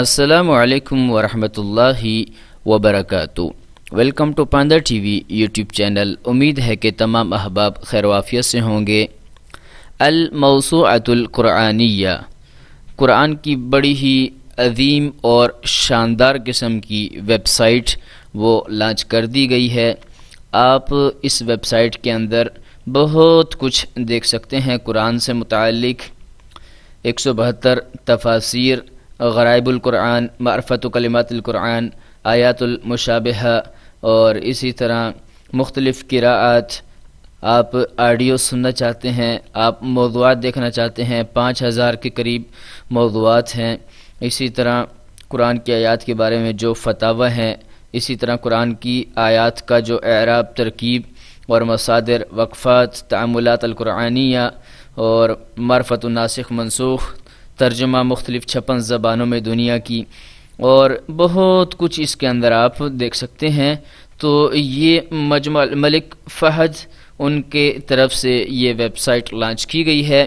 असलकम वरहि वबरक वेलकम टू पांदा टीवी यूट्यूब चैनल उम्मीद है कि तमाम अहबाब खैरवाफियत से होंगे अलमौसूतुल्कुरानिया कुरान की बड़ी ही अजीम और शानदार किस्म की वेबसाइट वो लॉन्च कर दी गई है आप इस वेबसाइट के अंदर बहुत कुछ देख सकते हैं कुरान से मुतल एक सौ बहत्तर तफासिर गराइबुल्कुरान मारफत कलमातुल्कुरान आयातुलमशाबह और इसी तरह मुख्तलिफ़ किरात आप आडियो सुनना चाहते हैं आप मौजूद देखना चाहते हैं पाँच हज़ार के करीब मौजूद हैं इसी तरह कुरान की आयात के बारे में जो फतावा हैं इसी तरह कुरान की आयात का जो एराब तरकीब और मसादर वक्फ़ात तमुलातलकुरानिया और मारफत मनसूख तर्जुमा मुख्तलिफ़ छप्पन ज़बानों में दुनिया की और बहुत कुछ इसके अंदर आप देख सकते हैं तो ये मजमल मलिक फ़हद उनके तरफ से ये वेबसाइट लॉन्च की गई है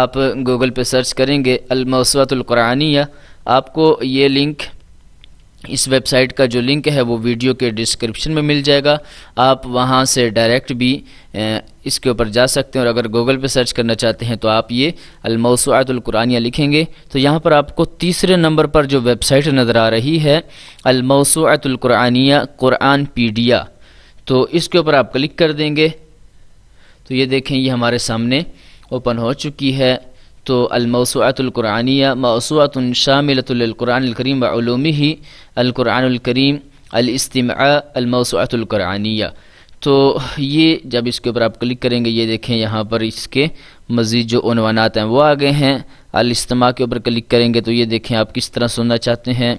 आप गूगल पर सर्च करेंगे अलमसवतुल्कुरानिया आपको ये लिंक इस वेबसाइट का जो लिंक है वो वीडियो के डिस्क्रिप्शन में मिल जाएगा आप वहाँ से डायरेक्ट भी इसके ऊपर जा सकते हैं और अगर गूगल पे सर्च करना चाहते हैं तो आप ये अलमौसुआतुल्कुरानिया लिखेंगे तो यहाँ पर आपको तीसरे नंबर पर जो वेबसाइट नज़र आ रही है अलमौसुआतुल्कुरानिया कुरान पीडिया तो इसके ऊपर आप क्लिक कर देंगे तो ये देखें ये हमारे सामने ओपन हो चुकी है तो अलमौसूतुल्कुरानिया मौसुआत शामिलतुल्कुरानकरीम वलूमी ही अलकुरानकरीम अलस्तिम अलमौसूतुल्कुरानिया तो ये जब इसके ऊपर आप क्लिक करेंगे ये देखें यहाँ पर इसके मज़ीद जो अनवानात हैं वो आ गए हैं अलस्तमा के ऊपर क्लिक करेंगे तो ये देखें आप किस तरह सुनना चाहते हैं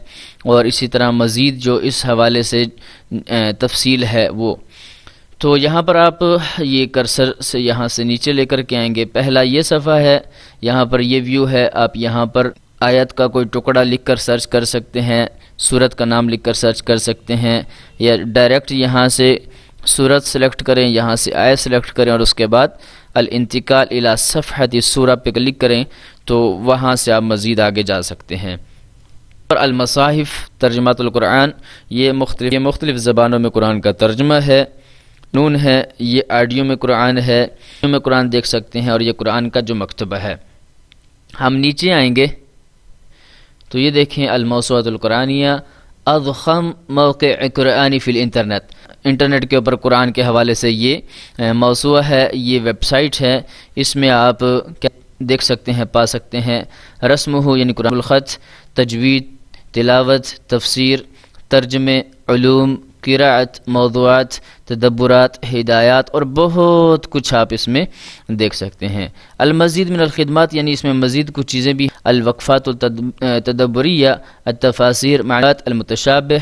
और इसी तरह मज़ीद जो इस हवाले से तफसील है वो तो यहाँ पर आप ये कर्सर से यहाँ से नीचे लेकर के आएंगे पहला ये सफ़ा है यहाँ पर ये व्यू है आप यहाँ पर आयत का कोई टुकड़ा लिख कर सर्च कर सकते हैं सूरत का नाम लिख कर सर्च कर सकते हैं या डायरेक्ट यहाँ से सूरत सेलेक्ट करें यहाँ से आयत सेलेक्ट करें और उसके बाद अल इंतकाल इला सफ़हत सूरा पे क्लिक करें तो वहाँ से आप मज़ीद आगे जा सकते हैं और अलमसाहिफ़ कुरान ये मुख्तलि मुख्तलिफ़ ज़बानों में कुरान का तर्जमा है नून है ये आडियो में कुरान है आडियो में कुरान देख सकते हैं और ये कुरान का जो मकतबा है हम नीचे आएंगे तो ये देखें अलमौसतुल्कुरानिया अज़म मौक़ कुरानी फ़िल इंटरनेट इंटरनेट के ऊपर कुरान के हवाले से ये मौसू है ये वेबसाइट है इसमें आप क्या देख सकते हैं पा सकते हैं रस्म हो यानी कुरान ख़त तजवीद तिलावत तफसीर तर्जमे किरात मौजूद तदब्बरत हिदायत और बहुत कुछ आप इसमें देख सकते हैं अलमजीद मिनखदमत यानी इसमें मज़ीद कुछ चीज़ें भी अलवक़ात तदब्बरिया तफासिर मायात अलमतशाब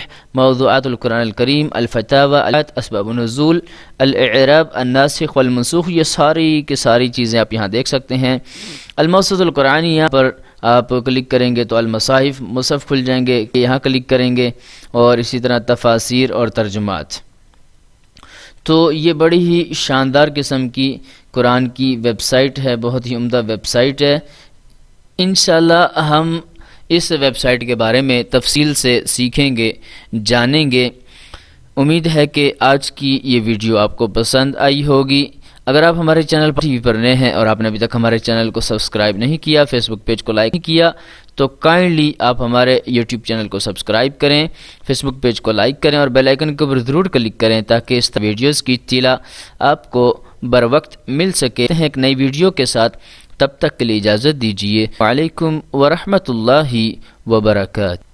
मौजूदातुल्कुरान करीम अलफतावा असबाबनज़ूल अलरब अनासिक वमनसूख ये सारी की सारी चीज़ें आप यहाँ देख सकते हैं अलमसदुल्कुरान यहाँ पर आप क्लिक करेंगे तो अलमसाहिफ मुसफ़ खुल जाएंगे यहाँ क्लिक करेंगे और इसी तरह तफासिर और तर्जुमात तो ये बड़ी ही शानदार किस्म की कुरान की वेबसाइट है बहुत ही उम्दा वेबसाइट है इन हम इस वेबसाइट के बारे में तफसील से सीखेंगे जानेंगे उम्मीद है कि आज की ये वीडियो आपको पसंद आई होगी अगर आप हमारे चैनल पर टीवी पर नए हैं और आपने अभी तक हमारे चैनल को सब्सक्राइब नहीं किया फेसबुक पेज को लाइक नहीं किया तो काइंडली आप हमारे यूट्यूब चैनल को सब्सक्राइब करें फेसबुक पेज को लाइक करें और बेल आइकन के ऊपर ज़रूर क्लिक करें ताकि इस वीडियोज़ की तिला आपको बर वक्त मिल सके एक नई वीडियो के साथ तब तक के लिए इजाज़त दीजिए वालेकुम वरहमतुल्ला वबरकत